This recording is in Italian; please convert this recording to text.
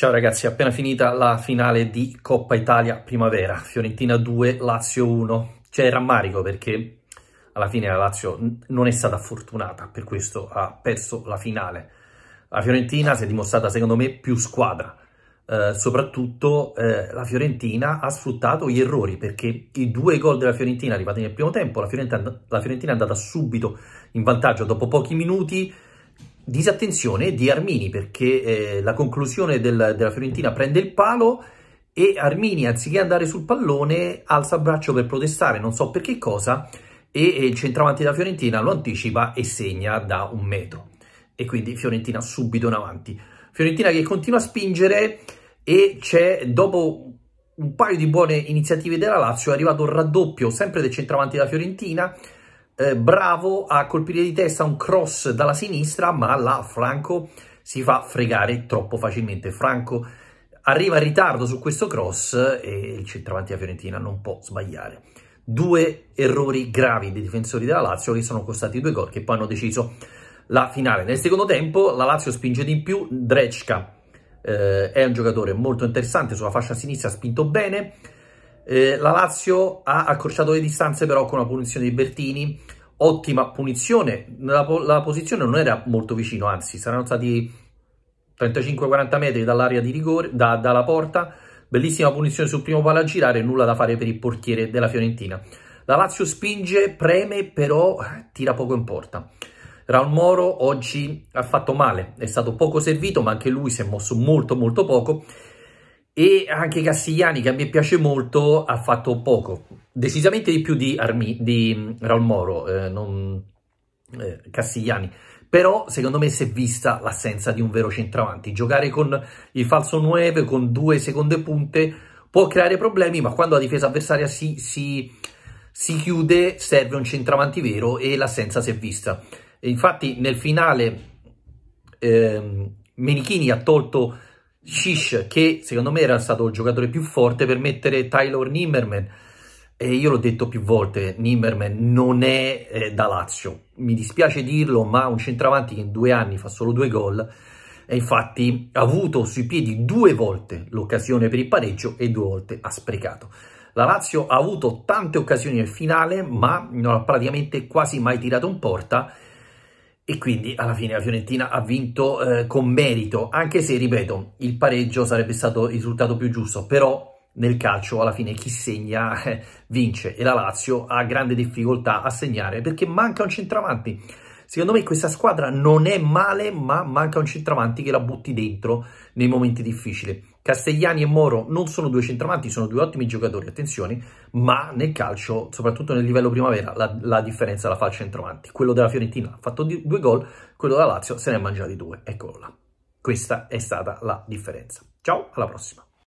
Ciao ragazzi, appena finita la finale di Coppa Italia Primavera, Fiorentina 2, Lazio 1. C'è rammarico perché alla fine la Lazio non è stata fortunata, per questo ha perso la finale. La Fiorentina si è dimostrata secondo me più squadra, eh, soprattutto eh, la Fiorentina ha sfruttato gli errori perché i due gol della Fiorentina arrivati nel primo tempo, la Fiorentina, la Fiorentina è andata subito in vantaggio dopo pochi minuti, disattenzione di Armini perché eh, la conclusione del, della Fiorentina prende il palo e Armini anziché andare sul pallone alza il braccio per protestare, non so per che cosa, e, e il centravanti della Fiorentina lo anticipa e segna da un metro. E quindi Fiorentina subito in avanti. Fiorentina che continua a spingere e c'è dopo un paio di buone iniziative della Lazio è arrivato il raddoppio sempre del centravanti della Fiorentina eh, bravo a colpire di testa un cross dalla sinistra, ma là Franco si fa fregare troppo facilmente. Franco arriva in ritardo su questo cross e il centravanti a Fiorentina non può sbagliare. Due errori gravi dei difensori della Lazio che sono costati due gol che poi hanno deciso la finale. Nel secondo tempo la Lazio spinge di più, Drecka eh, è un giocatore molto interessante sulla fascia sinistra, ha spinto bene, eh, la Lazio ha accorciato le distanze però con la punizione di Bertini, ottima punizione, la, la posizione non era molto vicino, anzi saranno stati 35-40 metri dall'area di rigore, da, dalla porta, bellissima punizione sul primo palo a girare, nulla da fare per il portiere della Fiorentina. La Lazio spinge, preme, però eh, tira poco in porta. Raul Moro oggi ha fatto male, è stato poco servito, ma anche lui si è mosso molto molto poco e anche Castigliani, che a me piace molto, ha fatto poco, decisamente di più di, Armi, di mm, Raul Moro, eh, non, eh, Castigliani. Però secondo me si è vista l'assenza di un vero centravanti. Giocare con il falso 9, con due seconde punte, può creare problemi, ma quando la difesa avversaria si, si, si chiude serve un centravanti vero e l'assenza si è vista. E infatti nel finale eh, Menichini ha tolto Shish, che secondo me era stato il giocatore più forte per mettere Tyler Nimmerman. E io l'ho detto più volte, Nimmerman non è eh, da Lazio. Mi dispiace dirlo, ma un centravanti che in due anni fa solo due gol, e infatti ha avuto sui piedi due volte l'occasione per il pareggio e due volte ha sprecato. La Lazio ha avuto tante occasioni nel finale, ma non ha praticamente quasi mai tirato in porta, e quindi alla fine la Fiorentina ha vinto eh, con merito, anche se, ripeto, il pareggio sarebbe stato il risultato più giusto, però nel calcio alla fine chi segna eh, vince e la Lazio ha grande difficoltà a segnare perché manca un centravanti. Secondo me questa squadra non è male, ma manca un centravanti che la butti dentro nei momenti difficili. Castellani e Moro non sono due centravanti, sono due ottimi giocatori, attenzione, ma nel calcio, soprattutto nel livello primavera, la, la differenza la fa il centravanti. Quello della Fiorentina ha fatto di, due gol, quello della Lazio se ne è mangiati due, eccolo là. Questa è stata la differenza. Ciao, alla prossima.